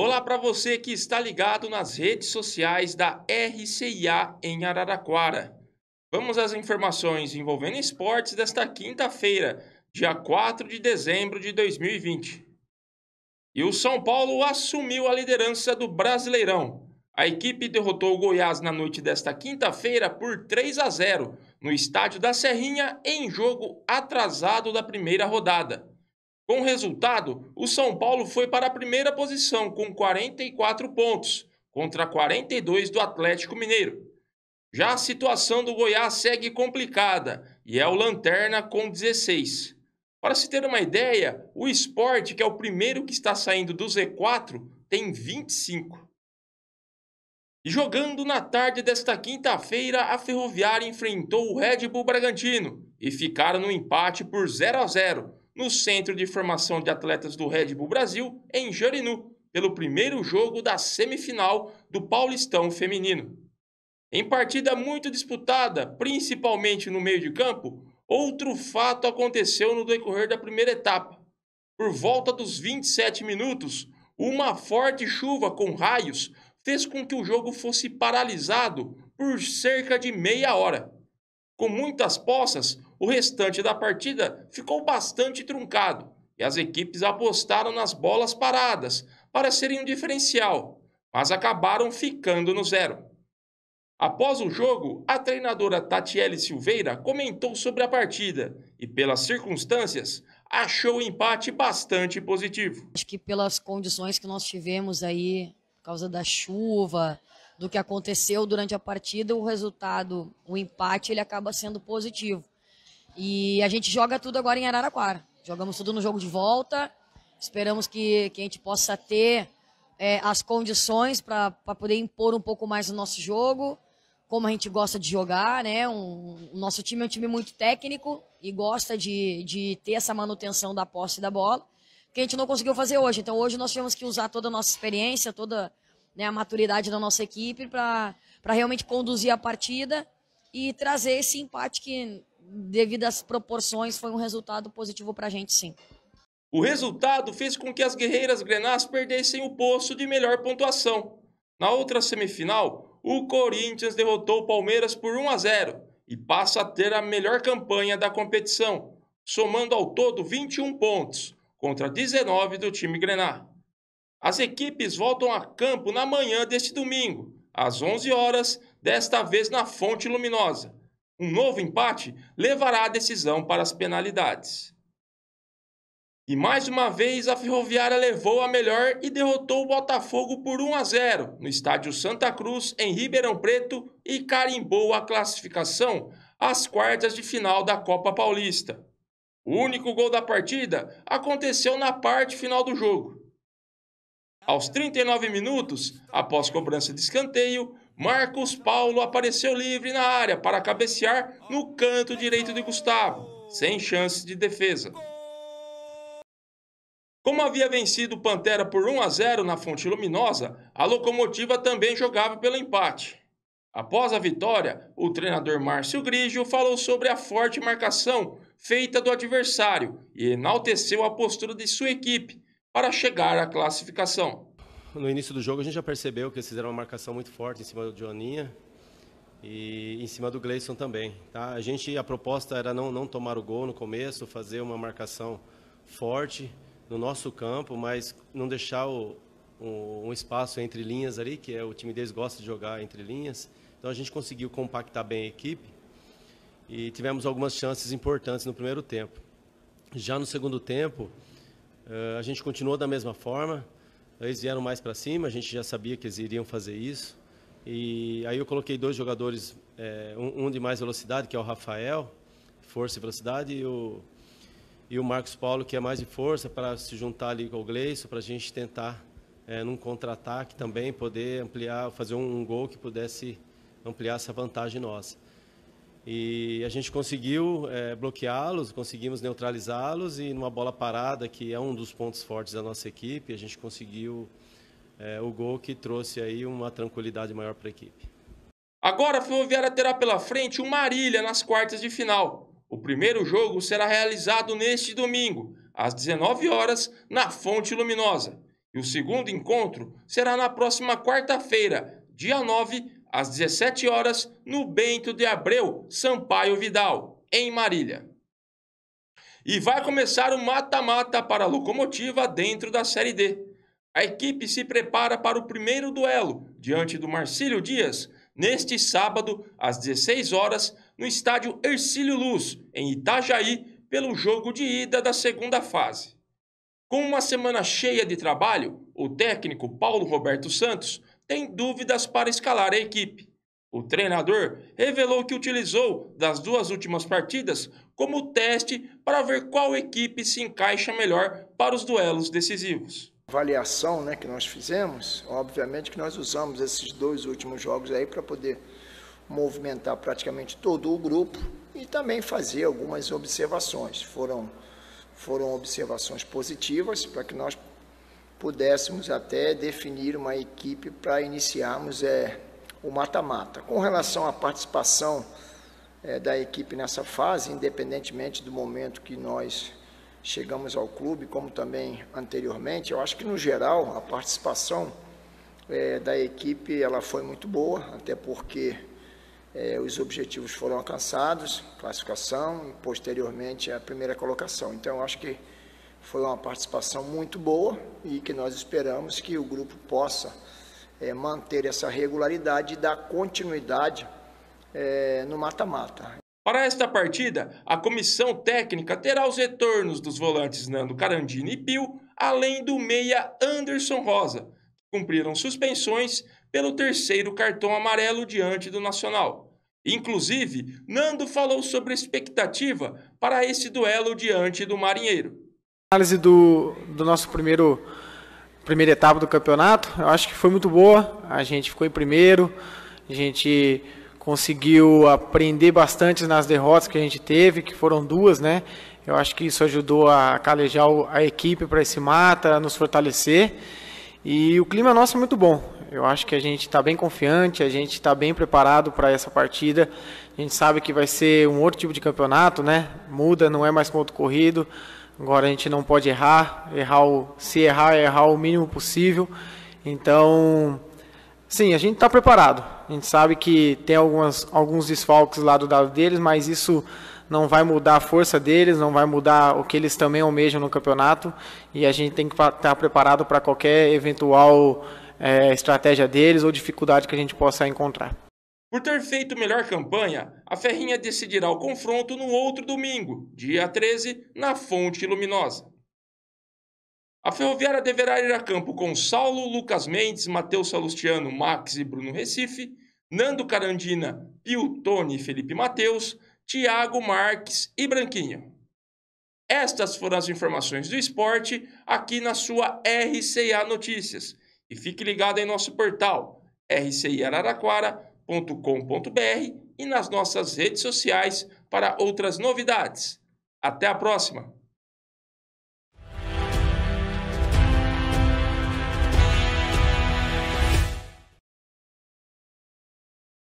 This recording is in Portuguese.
Olá para você que está ligado nas redes sociais da RCIA em Araraquara. Vamos às informações envolvendo esportes desta quinta-feira, dia 4 de dezembro de 2020. E o São Paulo assumiu a liderança do Brasileirão. A equipe derrotou o Goiás na noite desta quinta-feira por 3 a 0 no estádio da Serrinha em jogo atrasado da primeira rodada. Com o resultado, o São Paulo foi para a primeira posição com 44 pontos, contra 42 do Atlético Mineiro. Já a situação do Goiás segue complicada e é o Lanterna com 16. Para se ter uma ideia, o esporte, que é o primeiro que está saindo do Z4, tem 25. E jogando na tarde desta quinta-feira, a Ferroviária enfrentou o Red Bull Bragantino e ficaram no empate por 0 a 0 no Centro de Formação de Atletas do Red Bull Brasil, em Jarinu, pelo primeiro jogo da semifinal do Paulistão Feminino. Em partida muito disputada, principalmente no meio de campo, outro fato aconteceu no decorrer da primeira etapa. Por volta dos 27 minutos, uma forte chuva com raios fez com que o jogo fosse paralisado por cerca de meia hora. Com muitas poças, o restante da partida ficou bastante truncado e as equipes apostaram nas bolas paradas para serem um diferencial, mas acabaram ficando no zero. Após o jogo, a treinadora Tatiele Silveira comentou sobre a partida e, pelas circunstâncias, achou o empate bastante positivo. Acho que pelas condições que nós tivemos aí, por causa da chuva, do que aconteceu durante a partida, o resultado, o empate, ele acaba sendo positivo. E a gente joga tudo agora em Araraquara. Jogamos tudo no jogo de volta. Esperamos que, que a gente possa ter é, as condições para poder impor um pouco mais o nosso jogo, como a gente gosta de jogar, né? Um, o nosso time é um time muito técnico e gosta de, de ter essa manutenção da posse da bola, que a gente não conseguiu fazer hoje. Então hoje nós tivemos que usar toda a nossa experiência, toda né, a maturidade da nossa equipe para realmente conduzir a partida e trazer esse empate que devido às proporções, foi um resultado positivo para a gente, sim. O resultado fez com que as guerreiras grenás perdessem o posto de melhor pontuação. Na outra semifinal, o Corinthians derrotou o Palmeiras por 1 a 0 e passa a ter a melhor campanha da competição, somando ao todo 21 pontos contra 19 do time grená. As equipes voltam a campo na manhã deste domingo, às 11 horas, desta vez na Fonte Luminosa. Um novo empate levará a decisão para as penalidades. E mais uma vez a Ferroviária levou a melhor e derrotou o Botafogo por 1 a 0 no estádio Santa Cruz, em Ribeirão Preto, e carimbou a classificação às quartas de final da Copa Paulista. O único gol da partida aconteceu na parte final do jogo. Aos 39 minutos, após cobrança de escanteio, Marcos Paulo apareceu livre na área para cabecear no canto direito de Gustavo, sem chance de defesa. Como havia vencido o Pantera por 1 a 0 na Fonte Luminosa, a Locomotiva também jogava pelo empate. Após a vitória, o treinador Márcio Grigio falou sobre a forte marcação feita do adversário e enalteceu a postura de sua equipe para chegar à classificação no início do jogo a gente já percebeu que eles fizeram uma marcação muito forte em cima do Joaninha e em cima do Gleison também. Tá? A gente a proposta era não não tomar o gol no começo, fazer uma marcação forte no nosso campo, mas não deixar o, um, um espaço entre linhas ali, que é o time deles gosta de jogar entre linhas. Então a gente conseguiu compactar bem a equipe e tivemos algumas chances importantes no primeiro tempo. Já no segundo tempo, eh, a gente continuou da mesma forma. Eles vieram mais para cima, a gente já sabia que eles iriam fazer isso. E aí eu coloquei dois jogadores, é, um, um, de mais velocidade, que é o Rafael, força e velocidade, e o, e o Marcos Paulo, que é mais de força, para se juntar ali com o Gleison, para a gente tentar, é, num contra-ataque também, poder ampliar, fazer um, um gol que pudesse ampliar essa vantagem nossa. E a gente conseguiu é, bloqueá-los, conseguimos neutralizá-los e numa bola parada, que é um dos pontos fortes da nossa equipe, a gente conseguiu é, o gol que trouxe aí uma tranquilidade maior para a equipe. Agora a Ferroviária terá pela frente o Marília nas quartas de final. O primeiro jogo será realizado neste domingo, às 19 horas, na Fonte Luminosa. E o segundo encontro será na próxima quarta-feira, dia 9, às 17 horas, no Bento de Abreu, Sampaio Vidal, em Marília. E vai começar o mata-mata para a locomotiva dentro da Série D. A equipe se prepara para o primeiro duelo diante do Marcílio Dias, neste sábado, às 16 horas, no estádio Ercílio Luz, em Itajaí, pelo jogo de ida da segunda fase. Com uma semana cheia de trabalho, o técnico Paulo Roberto Santos tem dúvidas para escalar a equipe. O treinador revelou que utilizou das duas últimas partidas como teste para ver qual equipe se encaixa melhor para os duelos decisivos. A avaliação né, que nós fizemos, obviamente que nós usamos esses dois últimos jogos aí para poder movimentar praticamente todo o grupo e também fazer algumas observações. Foram, foram observações positivas para que nós pudéssemos até definir uma equipe para iniciarmos é, o mata-mata. Com relação à participação é, da equipe nessa fase, independentemente do momento que nós chegamos ao clube, como também anteriormente, eu acho que no geral a participação é, da equipe ela foi muito boa, até porque é, os objetivos foram alcançados, classificação e posteriormente a primeira colocação. Então eu acho que foi uma participação muito boa e que nós esperamos que o grupo possa é, manter essa regularidade e dar continuidade é, no mata-mata. Para esta partida, a comissão técnica terá os retornos dos volantes Nando Carandini e Pio, além do meia Anderson Rosa, que cumpriram suspensões pelo terceiro cartão amarelo diante do Nacional. Inclusive, Nando falou sobre expectativa para esse duelo diante do Marinheiro análise do, do nosso primeiro primeira etapa do campeonato. Eu acho que foi muito boa. A gente ficou em primeiro. A gente conseguiu aprender bastante nas derrotas que a gente teve, que foram duas, né? Eu acho que isso ajudou a calejar a equipe para esse mata, a nos fortalecer. E o clima nosso é muito bom. Eu acho que a gente está bem confiante, a gente está bem preparado para essa partida. A gente sabe que vai ser um outro tipo de campeonato, né? Muda, não é mais ponto corrido. Agora a gente não pode errar, errar o, se errar, é errar o mínimo possível. Então, sim, a gente está preparado. A gente sabe que tem algumas, alguns desfalques lá do lado deles, mas isso não vai mudar a força deles, não vai mudar o que eles também almejam no campeonato. E a gente tem que estar tá preparado para qualquer eventual é, estratégia deles ou dificuldade que a gente possa encontrar. Por ter feito melhor campanha, a Ferrinha decidirá o confronto no outro domingo, dia 13, na Fonte Luminosa. A Ferroviária deverá ir a campo com Saulo, Lucas Mendes, Matheus Salustiano, Max e Bruno Recife, Nando Carandina, Pio Tony e Felipe Mateus, Tiago Marques e Branquinho. Estas foram as informações do esporte aqui na sua RCA Notícias. E fique ligado em nosso portal rciararaquara.com e nas nossas redes sociais para outras novidades. Até a próxima!